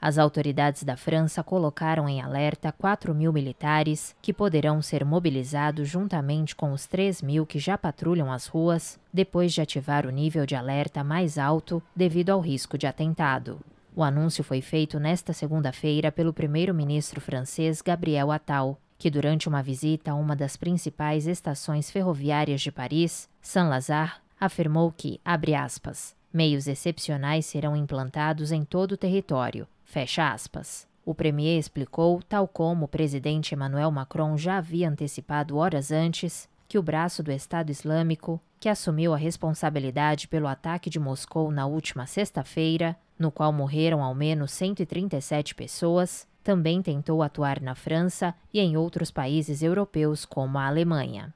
As autoridades da França colocaram em alerta 4 mil militares, que poderão ser mobilizados juntamente com os 3 mil que já patrulham as ruas, depois de ativar o nível de alerta mais alto devido ao risco de atentado. O anúncio foi feito nesta segunda-feira pelo primeiro-ministro francês Gabriel Attal, que durante uma visita a uma das principais estações ferroviárias de Paris, Saint-Lazare, afirmou que, abre aspas, meios excepcionais serão implantados em todo o território, Fecha aspas. O premier explicou, tal como o presidente Emmanuel Macron já havia antecipado horas antes, que o braço do Estado Islâmico, que assumiu a responsabilidade pelo ataque de Moscou na última sexta-feira, no qual morreram ao menos 137 pessoas, também tentou atuar na França e em outros países europeus como a Alemanha.